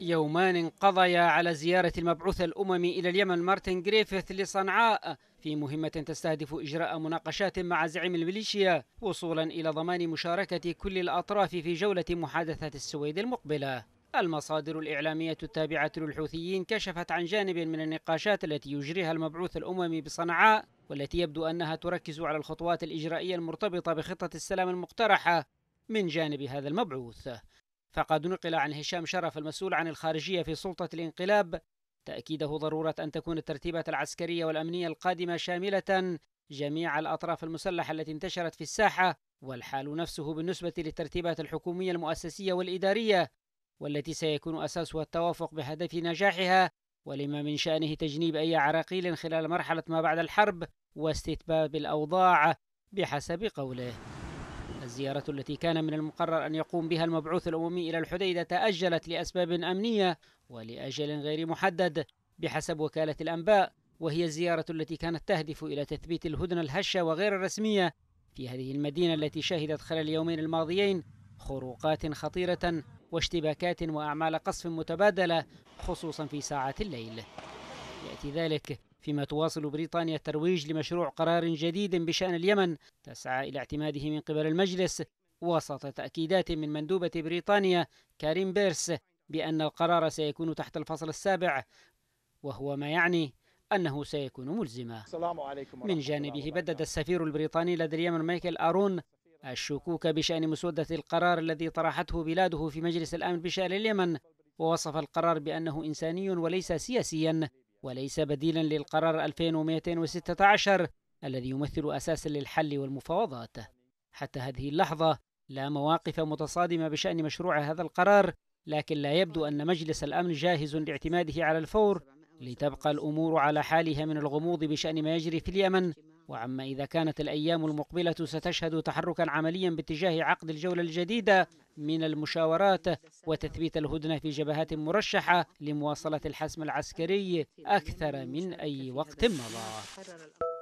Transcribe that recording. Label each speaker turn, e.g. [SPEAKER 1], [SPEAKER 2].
[SPEAKER 1] يومان قضيا على زيارة المبعوث الأممي إلى اليمن مارتن جريفيث لصنعاء في مهمة تستهدف إجراء مناقشات مع زعيم الميليشيا وصولا إلى ضمان مشاركة كل الأطراف في جولة محادثة السويد المقبلة المصادر الإعلامية التابعة للحوثيين كشفت عن جانب من النقاشات التي يجريها المبعوث الأممي بصنعاء والتي يبدو أنها تركز على الخطوات الإجرائية المرتبطة بخطة السلام المقترحة من جانب هذا المبعوث فقد نقل عن هشام شرف المسؤول عن الخارجية في سلطة الانقلاب تأكيده ضرورة أن تكون الترتيبة العسكرية والأمنية القادمة شاملة جميع الأطراف المسلحة التي انتشرت في الساحة والحال نفسه بالنسبة للترتيبات الحكومية المؤسسية والإدارية والتي سيكون أساسها التوافق بهدف نجاحها ولما من شأنه تجنيب أي عراقيل خلال مرحلة ما بعد الحرب واستتباب الأوضاع بحسب قوله الزيارة التي كان من المقرر أن يقوم بها المبعوث الأممي إلى الحديدة تأجلت لأسباب أمنية ولأجل غير محدد بحسب وكالة الأنباء وهي الزيارة التي كانت تهدف إلى تثبيت الهدنة الهشة وغير الرسمية في هذه المدينة التي شهدت خلال اليومين الماضيين خروقات خطيرة واشتباكات وأعمال قصف متبادلة خصوصا في ساعات الليل يأتي ذلك فيما تواصل بريطانيا الترويج لمشروع قرار جديد بشأن اليمن تسعى إلى اعتماده من قبل المجلس وسط تأكيدات من مندوبة بريطانيا كارين بيرس بأن القرار سيكون تحت الفصل السابع وهو ما يعني أنه سيكون ملزما من جانبه بدد السفير البريطاني لدى اليمن مايكل آرون الشكوك بشأن مسودة القرار الذي طرحته بلاده في مجلس الأمن بشأن اليمن ووصف القرار بأنه إنساني وليس سياسيا وليس بديلا للقرار 2216 الذي يمثل أساسا للحل والمفاوضات حتى هذه اللحظة لا مواقف متصادمة بشأن مشروع هذا القرار لكن لا يبدو أن مجلس الأمن جاهز لاعتماده على الفور لتبقى الأمور على حالها من الغموض بشأن ما يجري في اليمن وعما إذا كانت الأيام المقبلة ستشهد تحركا عمليا باتجاه عقد الجولة الجديدة من المشاورات وتثبيت الهدنة في جبهات مرشحة لمواصلة الحسم العسكري أكثر من أي وقت مضى